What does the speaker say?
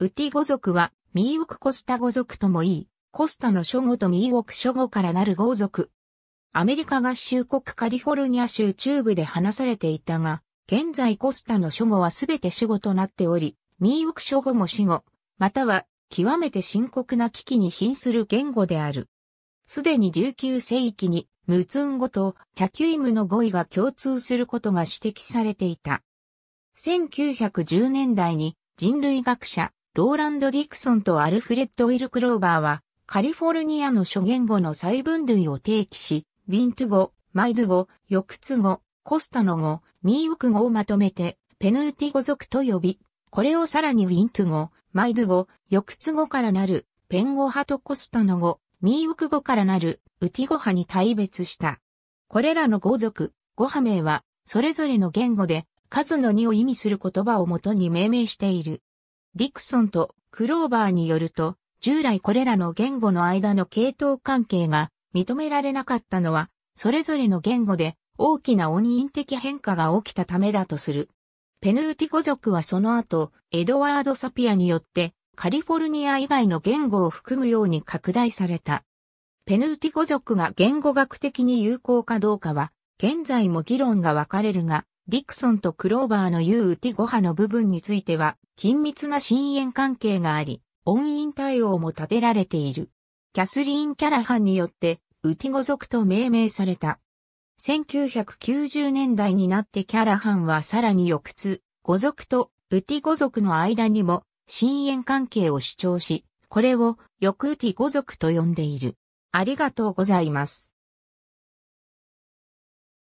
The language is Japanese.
ウティ語族は、ミーウクコスタ語族ともいい、コスタの諸語とミーウク諸語からなる語族。アメリカ合衆国カリフォルニア州中部で話されていたが、現在コスタの諸語はすべて主語となっており、ミーウク諸語も死語、または極めて深刻な危機に瀕する言語である。すでに19世紀にムツン語とチャキュイムの語彙が共通することが指摘されていた。1910年代に人類学者ローランド・ディクソンとアルフレッド・ウィル・クローバーは、カリフォルニアの諸言語の細分類を提起し、ウィント語、マイド語、ヨクツ語、コスタノ語、ミーウク語をまとめて、ペヌーティ語族と呼び、これをさらにウィント語、マイド語、ヨクツ語からなる、ペン語派とコスタノ語、ミーウク語からなる、ウティ語派に大別した。これらの語族、語派名は、それぞれの言語で、数の2を意味する言葉をもとに命名している。ディクソンとクローバーによると、従来これらの言語の間の系統関係が認められなかったのは、それぞれの言語で大きな音韻的変化が起きたためだとする。ペヌーティ語族はその後、エドワード・サピアによって、カリフォルニア以外の言語を含むように拡大された。ペヌーティ語族が言語学的に有効かどうかは、現在も議論が分かれるが、ディクソンとクローバーの言うティゴ派の部分については、緊密な深淵関係があり、音韻対応も立てられている。キャスリーン・キャラハンによって、ウティゴ族と命名された。1990年代になってキャラハンはさらに翌日、語族とウティゴ族の間にも、深淵関係を主張し、これを、翌ウティゴ族と呼んでいる。ありがとうございます。